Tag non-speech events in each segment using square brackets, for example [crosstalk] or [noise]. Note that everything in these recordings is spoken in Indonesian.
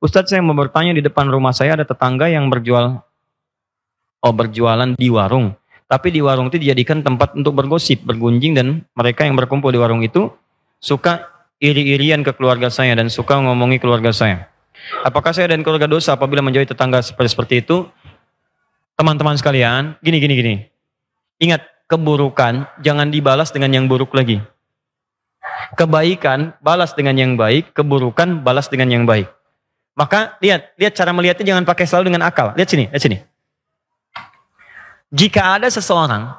Ustadz saya mau bertanya di depan rumah saya ada tetangga yang berjual oh berjualan di warung. Tapi di warung itu dijadikan tempat untuk bergosip, bergunjing dan mereka yang berkumpul di warung itu suka iri-irian ke keluarga saya dan suka ngomongi keluarga saya. Apakah saya dan keluarga dosa apabila menjauhi tetangga seperti seperti itu? Teman-teman sekalian, gini gini gini. Ingat keburukan jangan dibalas dengan yang buruk lagi. Kebaikan balas dengan yang baik, keburukan balas dengan yang baik. Maka lihat, lihat cara melihatnya jangan pakai selalu dengan akal. Lihat sini, lihat sini. Jika ada seseorang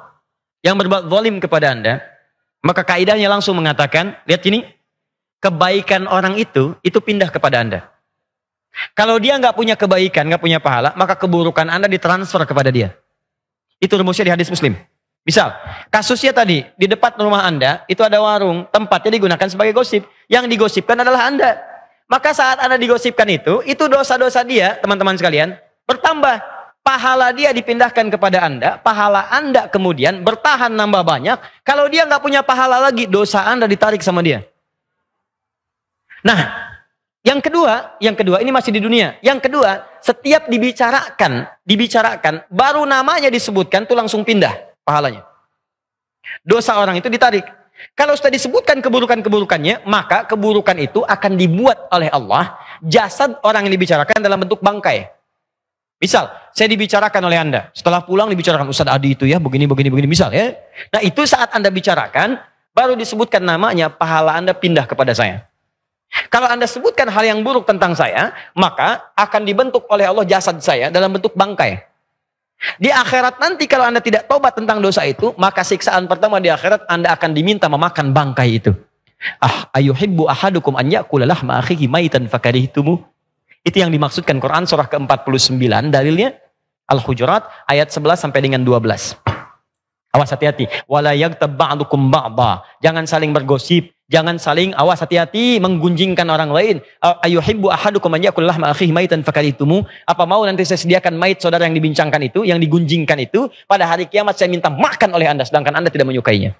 yang berbuat zalim kepada Anda, maka kaidahnya langsung mengatakan, lihat sini, kebaikan orang itu itu pindah kepada Anda. Kalau dia nggak punya kebaikan, nggak punya pahala, maka keburukan Anda ditransfer kepada dia. Itu rumusnya di hadis Muslim. Misal, kasusnya tadi, di depan rumah Anda, itu ada warung, tempatnya digunakan sebagai gosip. Yang digosipkan adalah Anda. Maka saat Anda digosipkan itu, itu dosa-dosa dia, teman-teman sekalian, bertambah. Pahala dia dipindahkan kepada Anda, pahala Anda kemudian bertahan nambah banyak. Kalau dia nggak punya pahala lagi, dosa Anda ditarik sama dia. Nah, yang kedua, yang kedua ini masih di dunia. Yang kedua, setiap dibicarakan, dibicarakan, baru namanya disebutkan tuh langsung pindah pahalanya. Dosa orang itu ditarik. Kalau sudah disebutkan keburukan-keburukannya, maka keburukan itu akan dibuat oleh Allah jasad orang yang dibicarakan dalam bentuk bangkai. Misal, saya dibicarakan oleh Anda. Setelah pulang dibicarakan, Ustaz Adi itu ya, begini, begini, begini, misal ya. Nah itu saat Anda bicarakan, baru disebutkan namanya, pahala Anda pindah kepada saya. Kalau Anda sebutkan hal yang buruk tentang saya, maka akan dibentuk oleh Allah jasad saya dalam bentuk bangkai. Di akhirat nanti kalau Anda tidak tobat tentang dosa itu, maka siksaan pertama di akhirat Anda akan diminta memakan bangkai itu. Ah, ayuhibbu ahadukum an yakulalah ma'akhihi maitan fakarihitumu Itu yang dimaksudkan Quran surah ke-49 dalilnya Al-Hujurat ayat 11 sampai dengan 12. Awas hati-hati. Wala yaghtab ba'dukum ba'dha. Jangan saling bergosip. Jangan saling awas hati-hati menggunjingkan orang lain. Ayuhibbu ahadukum an yakul lahma akhihi maitan fakaritumu. Apa mau nanti saya sediakan mait saudara yang dibincangkan itu, yang digunjingkan itu, pada hari kiamat saya minta makan oleh Anda sedangkan Anda tidak menyukainya.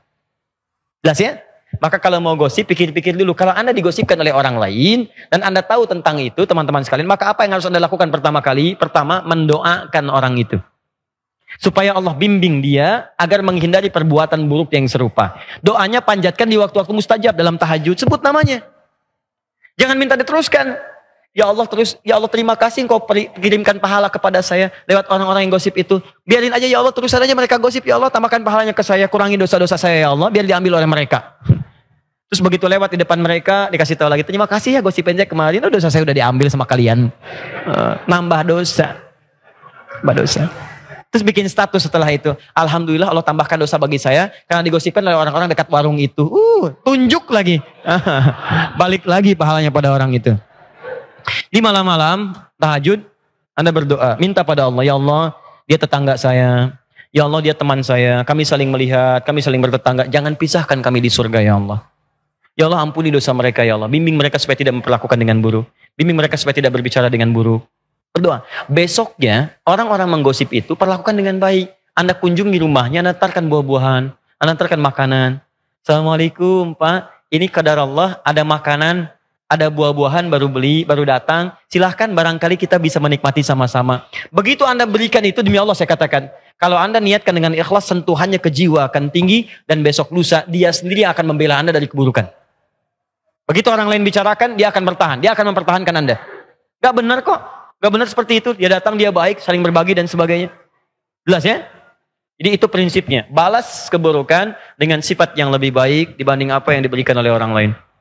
Jelas ya? Maka kalau mau gosip, pikir-pikir dulu. Kalau Anda digosipkan oleh orang lain, dan Anda tahu tentang itu, teman-teman sekalian, maka apa yang harus Anda lakukan pertama kali? Pertama, mendoakan orang itu supaya Allah bimbing dia agar menghindari perbuatan buruk yang serupa. Doanya panjatkan di waktu-waktu mustajab dalam tahajud, sebut namanya. Jangan minta diteruskan. Ya Allah terus, ya Allah terima kasih engkau kirimkan pahala kepada saya lewat orang-orang yang gosip itu. Biarin aja ya Allah terus saja mereka gosip ya Allah tambahkan pahalanya ke saya, kurangi dosa-dosa saya ya Allah, biar diambil oleh mereka. [laughs] Terus begitu lewat di depan mereka dikasih tahu lagi terima kasih ya gosipin saya kemarin oh, dosa saya udah diambil sama kalian. [laughs] Eh, nambah dosa. Nambah dosa. Terus bikin status setelah itu. Alhamdulillah Allah tambahkan dosa bagi saya. Karena digosipkan oleh orang-orang dekat warung itu. Uh, tunjuk lagi. [laughs] Balik lagi pahalanya pada orang itu. Di malam-malam, tahajud, Anda berdoa. Minta pada Allah, Ya Allah, dia tetangga saya. Ya Allah, dia teman saya. Kami saling melihat, kami saling bertetangga. Jangan pisahkan kami di surga, Ya Allah. Ya Allah, ampuni dosa mereka, Ya Allah. Bimbing mereka supaya tidak memperlakukan dengan buruk. Bimbing mereka supaya tidak berbicara dengan buruk kedua Besoknya orang-orang menggosip itu perlakukan dengan baik. Anda kunjungi rumahnya, Anda antarkan buah-buahan, Anda antarkan makanan. Assalamualaikum Pak, ini kadar Allah ada makanan, ada buah-buahan baru beli, baru datang. Silahkan barangkali kita bisa menikmati sama-sama. Begitu Anda berikan itu demi Allah saya katakan. Kalau Anda niatkan dengan ikhlas sentuhannya ke jiwa akan tinggi dan besok lusa dia sendiri akan membela Anda dari keburukan. Begitu orang lain bicarakan, dia akan bertahan. Dia akan mempertahankan Anda. Gak benar kok. Gak benar seperti itu. Dia datang, dia baik, saling berbagi dan sebagainya. Jelas ya? Jadi itu prinsipnya. Balas keburukan dengan sifat yang lebih baik dibanding apa yang diberikan oleh orang lain.